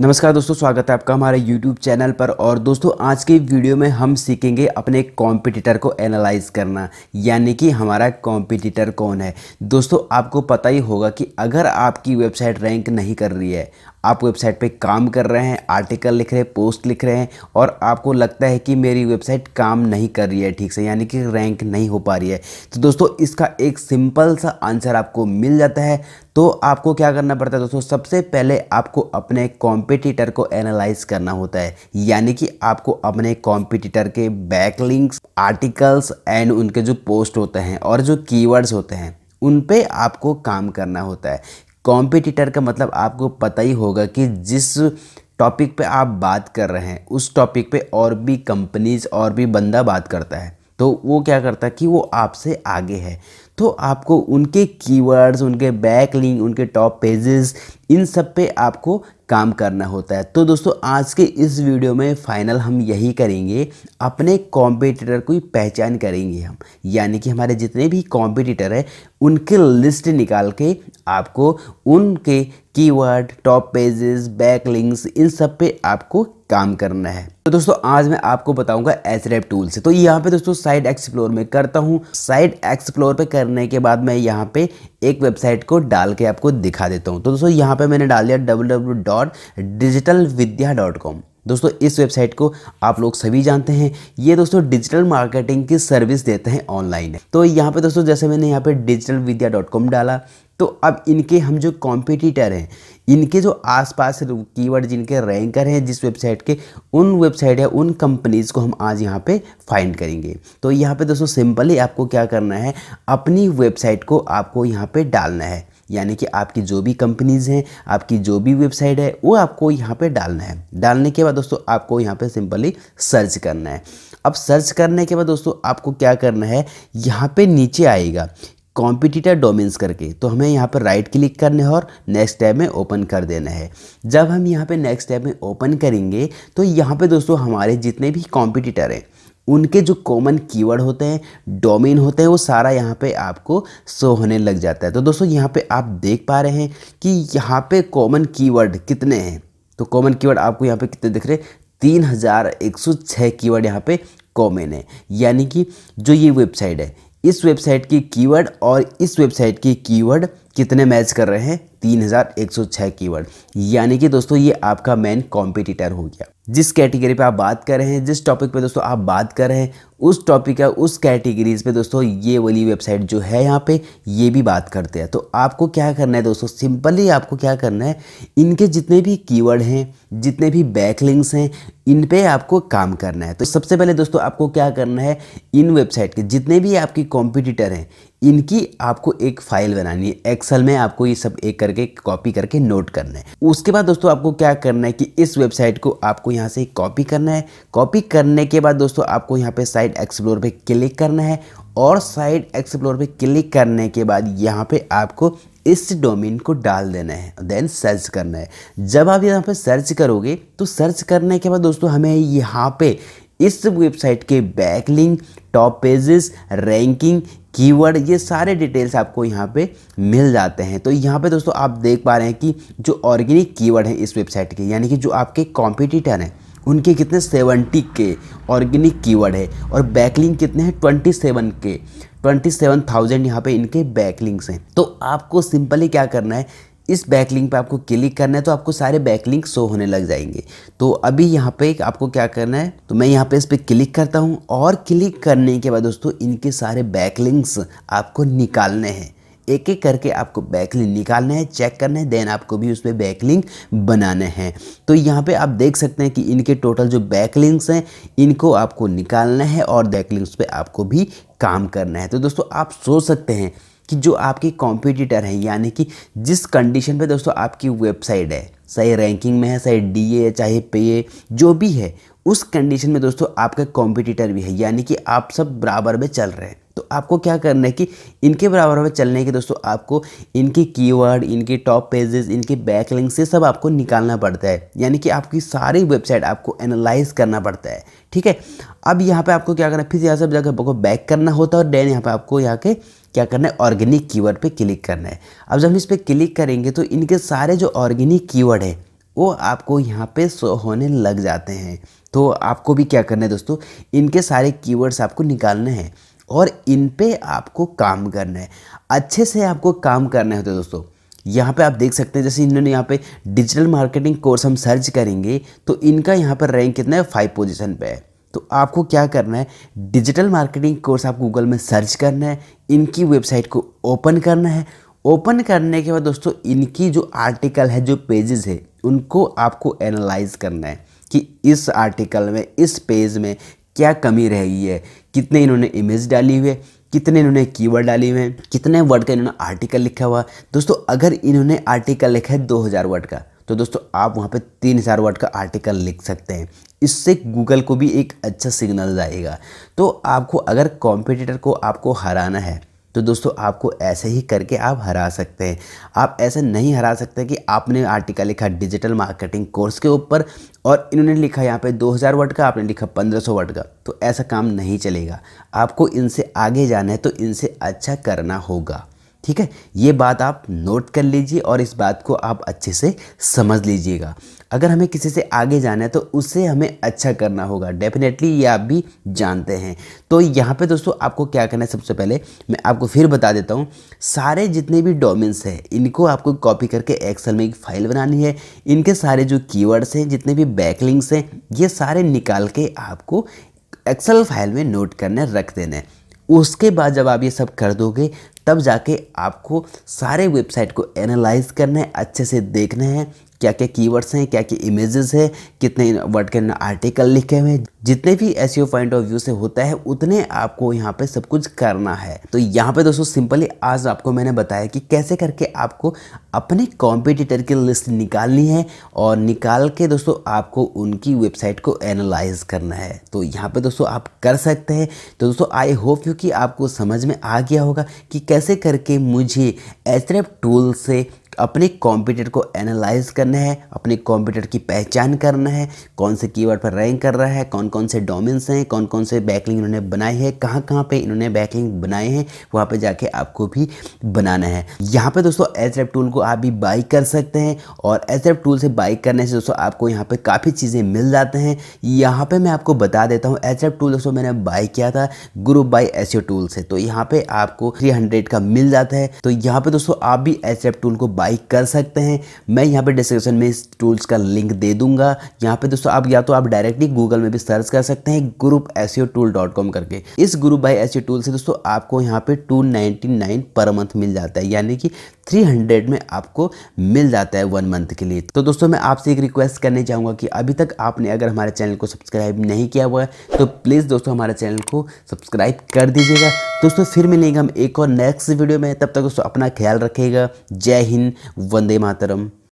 नमस्कार दोस्तों स्वागत है आपका हमारे YouTube चैनल पर और दोस्तों आज के वीडियो में हम सीखेंगे अपने कॉम्पिटिटर को एनालाइज करना यानी कि हमारा कॉम्पिटिटर कौन है दोस्तों आपको पता ही होगा कि अगर आपकी वेबसाइट रैंक नहीं कर रही है आप वेबसाइट पे काम कर रहे हैं आर्टिकल लिख रहे हैं पोस्ट लिख रहे हैं और आपको लगता है कि मेरी वेबसाइट काम नहीं कर रही है ठीक से यानी कि रैंक नहीं हो पा रही है तो दोस्तों इसका एक सिंपल सा आंसर आपको मिल जाता है तो आपको क्या करना पड़ता है दोस्तों सबसे पहले आपको अपने कॉम्पिटिटर को एनालाइज करना होता है यानी कि आपको अपने कॉम्पिटिटर के बैकलिंक्स आर्टिकल्स एंड उनके जो पोस्ट होते हैं और जो कीवर्ड्स होते हैं उन पे आपको काम करना होता है कॉम्पिटिटर का मतलब आपको पता ही होगा कि जिस टॉपिक पे आप बात कर रहे हैं उस टॉपिक पे और भी कंपनीज और भी बंदा बात करता है तो वो क्या करता है कि वो आपसे आगे है तो आपको उनके कीवर्ड्स उनके बैक लिंक उनके टॉप पेजेस इन सब पे आपको काम करना होता है तो दोस्तों आज के इस वीडियो में फाइनल हम यही करेंगे अपने कॉम्पिटिटर को पहचान करेंगे हम यानी कि हमारे जितने भी कॉम्पिटिटर हैं उनके लिस्ट निकाल के आपको उनके keyword top pages back links इन सब पे आपको काम करना है तो दोस्तों आज मैं आपको बताऊंगा एच टूल से तो यहाँ पे दोस्तों साइट एक्सप्लोर में करता हूँ साइट एक्सप्लोर पे करने के बाद मैं यहाँ पे एक वेबसाइट को डाल के आपको दिखा देता हूँ तो दोस्तों यहाँ पे मैंने डाल दिया डब्ल्यू दोस्तों इस वेबसाइट को आप लोग सभी जानते हैं ये दोस्तों डिजिटल मार्केटिंग की सर्विस देते हैं ऑनलाइन तो यहाँ पे दोस्तों जैसे मैंने यहाँ पे डिजिटल विद्या डॉट कॉम डाला तो अब इनके हम जो कॉम्पिटिटर हैं इनके जो आसपास कीवर्ड जिनके रैंकर हैं जिस वेबसाइट के उन वेबसाइट या उन कंपनीज़ को हम आज यहाँ पे फाइंड करेंगे तो यहाँ पे दोस्तों सिंपली आपको क्या करना है अपनी वेबसाइट को आपको यहाँ पे डालना है यानी कि आपकी जो भी कंपनीज़ हैं आपकी जो भी वेबसाइट है वो आपको यहाँ पे डालना है डालने के बाद दोस्तों आपको यहाँ पे सिंपली सर्च करना है अब सर्च करने के बाद दोस्तों आपको क्या करना है यहाँ पे नीचे आएगा कॉम्पिटिटर डोमेंस करके तो हमें यहाँ पर राइट क्लिक करने है और नेक्स्ट टैब में ओपन कर देना है जब हम यहाँ पे नेक्स्ट टैब में ओपन करेंगे तो यहाँ पे दोस्तों हमारे जितने भी कॉम्पिटिटर हैं उनके जो कॉमन कीवर्ड होते हैं डोमेन होते हैं वो सारा यहाँ पे आपको शो होने लग जाता है तो दोस्तों यहाँ पर आप देख पा रहे हैं कि यहाँ पर कॉमन कीवर्ड कितने हैं तो कॉमन कीवर्ड आपको यहाँ पर कितने दिख रहे हैं तीन हज़ार एक सौ छः कीवर्ड यहाँ पर कॉमन है यानी कि जो ये वेबसाइट है इस वेबसाइट के कीवर्ड और इस वेबसाइट के कीवर्ड कितने मैच कर रहे हैं 3106 कीवर्ड यानी कि दोस्तों ये आपका मेन कॉम्पिटिटर हो गया जिस कैटेगरी पे आप बात कर रहे हैं जिस टॉपिक पे दोस्तों आप बात कर रहे हैं उस टॉपिक या उस कैटेगरीज पे दोस्तों ये वाली वेबसाइट जो है यहाँ पे ये भी बात करते हैं तो आपको क्या करना है दोस्तों सिंपली आपको क्या करना है इनके जितने भी कीवर्ड हैं जितने भी बैकलिंक्स हैं इन पे आपको काम करना है तो सबसे पहले दोस्तों आपको क्या करना है इन वेबसाइट के जितने भी आपके कॉम्पिटिटर हैं इनकी आपको एक फाइल बनानी है एक्सेल में आपको ये सब एक करके कॉपी करके नोट करना है उसके बाद दोस्तों आपको क्या करना है कि इस वेबसाइट को आपको यहाँ से कॉपी करना है कॉपी करने के बाद दोस्तों आपको यहाँ पे साइट साइड एक्सप्लोर पे क्लिक करना है और साइड एक्सप्लोर पे क्लिक करने के बाद यहाँ पे आपको इस डोमेन को डाल देना है देन सर्च करना है जब आप यहाँ पे सर्च करोगे तो सर्च करने के बाद दोस्तों हमें यहाँ पे इस वेबसाइट के backlink top pages ranking keyword ये सारे डिटेल्स आपको यहाँ पे मिल जाते हैं तो यहाँ पे दोस्तों आप देख पा रहे हैं कि जो ऑर्गेनिक कीवर्ड है इस वेबसाइट के यानी कि जो आपके कॉम्पिटिटर हैं उनके कितने सेवेंटी के ऑर्गेनिक कीवर्ड है और बैकलिंग कितने हैं ट्वेंटी सेवन के ट्वेंटी सेवन थाउजेंड यहाँ पर इनके बैकलिंग्स हैं तो आपको सिंपली क्या करना है इस बैकलिंग पे आपको क्लिक करना है तो आपको सारे बैकलिंक शो होने लग जाएंगे तो अभी यहाँ पे आपको क्या करना है तो मैं यहाँ पे इस पर क्लिक करता हूँ और क्लिक करने के बाद दोस्तों इनके सारे बैकलिंक्स आपको निकालने हैं एक एक करके आपको बैकलिंग निकालना है चेक करने हैं देन आपको भी उस पर बैकलिंग बनाने हैं तो यहाँ पे आप देख सकते हैं कि इनके टोटल जो बैकलिंग्स हैं इनको आपको निकालना है और बैकलिंग्स पे आपको भी काम करना है तो दोस्तों आप सोच सकते हैं कि जो आपके कॉम्पिटिटर हैं यानी कि जिस कंडीशन पे दोस्तों आपकी वेबसाइट है सही रैंकिंग में है सही डी ए चाहे पे जो भी है उस कंडीशन में दोस्तों आपका कॉम्पिटिटर भी है यानी कि आप सब बराबर में चल रहे हैं तो आपको क्या करना है कि इनके बराबर में चलने के दोस्तों आपको इनके कीवर्ड इनके टॉप पेजेस इनके बैकलिंग से सब आपको निकालना पड़ता है यानी कि आपकी सारी वेबसाइट आपको एनालाइज करना पड़ता है ठीक है अब यहाँ पे आपको क्या करना है फिर यहाँ सब जगह आपको बैक करना होता है और डेन यहाँ पे आपको यहाँ के क्या करना है ऑर्गेनिक कीवर्ड पे क्लिक करना है अब जब हम इस पर क्लिक करेंगे तो इनके सारे जो ऑर्गेनिक कीवर्ड है वो आपको यहाँ पे शो होने लग जाते हैं तो आपको भी क्या करना है दोस्तों इनके सारे कीवर्ड्स आपको निकालने हैं और इन पे आपको काम करना है अच्छे से आपको काम करना होता है तो दोस्तों यहाँ पे आप देख सकते हैं जैसे इन्होंने यहाँ पे डिजिटल मार्केटिंग कोर्स हम सर्च करेंगे तो इनका यहाँ पर रैंक कितना है फाइव पोजीशन पे है तो आपको क्या करना है डिजिटल मार्केटिंग कोर्स आप गूगल में सर्च करना है इनकी वेबसाइट को ओपन करना है ओपन करने के बाद दोस्तों इनकी जो आर्टिकल है जो पेजेस है उनको आपको एनालाइज करना है कि इस आर्टिकल में इस पेज में क्या कमी रह गई है कितने इन्होंने इमेज डाली हुई है कितने इन्होंने कीवर्ड डाले हुए हैं कितने वर्ड का इन्होंने आर्टिकल लिखा हुआ दोस्तों अगर इन्होंने आर्टिकल लिखा है दो वर्ड का तो दोस्तों आप वहाँ पे 3000 वर्ड का आर्टिकल लिख सकते हैं इससे गूगल को भी एक अच्छा सिग्नल जाएगा तो आपको अगर कॉम्पिटिटर को आपको हराना है तो दोस्तों आपको ऐसे ही करके आप हरा सकते हैं आप ऐसे नहीं हरा सकते कि आपने आर्टिकल लिखा डिजिटल मार्केटिंग कोर्स के ऊपर और इन्होंने लिखा यहाँ पे 2000 वर्ड का आपने लिखा 1500 वर्ड का तो ऐसा काम नहीं चलेगा आपको इनसे आगे जाना है तो इनसे अच्छा करना होगा ठीक है ये बात आप नोट कर लीजिए और इस बात को आप अच्छे से समझ लीजिएगा अगर हमें किसी से आगे जाना है तो उससे हमें अच्छा करना होगा डेफिनेटली ये आप भी जानते हैं तो यहाँ पे दोस्तों आपको क्या करना है सबसे पहले मैं आपको फिर बता देता हूँ सारे जितने भी डोमेन्स हैं इनको आपको कॉपी करके एक्सेल में एक फ़ाइल बनानी है इनके सारे जो कीवर्ड्स हैं जितने भी बैकलिंग्स हैं ये सारे निकाल के आपको एक्सेल फाइल में नोट करने रख देना है उसके बाद जब आप ये सब कर दोगे तब जाके आपको सारे वेबसाइट को एनालाइज करना है अच्छे से देखना है क्या क्या कीवर्ड्स हैं क्या क्या इमेजेस हैं कितने वर्ड के आर्टिकल लिखे हुए हैं जितने भी एस पॉइंट ऑफ व्यू से होता है उतने आपको यहाँ पे सब कुछ करना है तो यहाँ पे दोस्तों सिंपली आज आपको मैंने बताया कि कैसे करके आपको अपने कॉम्पिटिटर की लिस्ट निकालनी है और निकाल के दोस्तों आपको उनकी वेबसाइट को एनालाइज करना है तो यहाँ पे दोस्तों आप कर सकते हैं तो दोस्तों आई होप यू कि आपको समझ में आ गया होगा कि कैसे करके मुझे एच टूल से अपने कॉम्पिटिटर को एनालाइज करना है अपने कॉम्पिटिटर की पहचान करना है कौन से कीवर्ड पर रैंक कर रहा है कौन कौन से डोमेंस हैं कौन कौन से बैकलिंग इन्होंने बनाई है कहाँ कहाँ पे इन्होंने बैकलिंग बनाए हैं वहाँ पे जाके आपको भी बनाना है यहाँ पे दोस्तों एस टूल को आप भी बाई कर सकते हैं और एस टूल से बाई करने से दोस्तों आपको यहाँ पर काफ़ी चीज़ें मिल जाते हैं यहाँ पर मैं आपको बता देता हूँ एच टूल दोस्तों मैंने बाई किया था ग्रुप बाई एस टूल से तो यहाँ पे आपको थ्री का मिल जाता है तो यहाँ पे दोस्तों आप भी एच टूल को बाई बाई कर सकते हैं मैं यहाँ पे डिस्क्रिप्शन में इस टूल्स का लिंक दे दूंगा यहाँ पे दोस्तों आप या तो आप डायरेक्टली गूगल में भी सर्च कर सकते हैं group S tool dot com करके इस ग्रुप बाई एस टूल से दोस्तों आपको यहाँ पे टू पर मंथ मिल जाता है यानी कि 300 में आपको मिल जाता है वन मंथ के लिए तो दोस्तों मैं आपसे एक रिक्वेस्ट करने चाहूँगा कि अभी तक आपने अगर हमारे चैनल को सब्सक्राइब नहीं किया हुआ है तो प्लीज़ दोस्तों हमारे चैनल को सब्सक्राइब कर दीजिएगा दोस्तों फिर मिलेंगे हम एक और नेक्स्ट वीडियो में तब तक दोस्तों अपना ख्याल रखेगा जय हिंद वंदे मातरम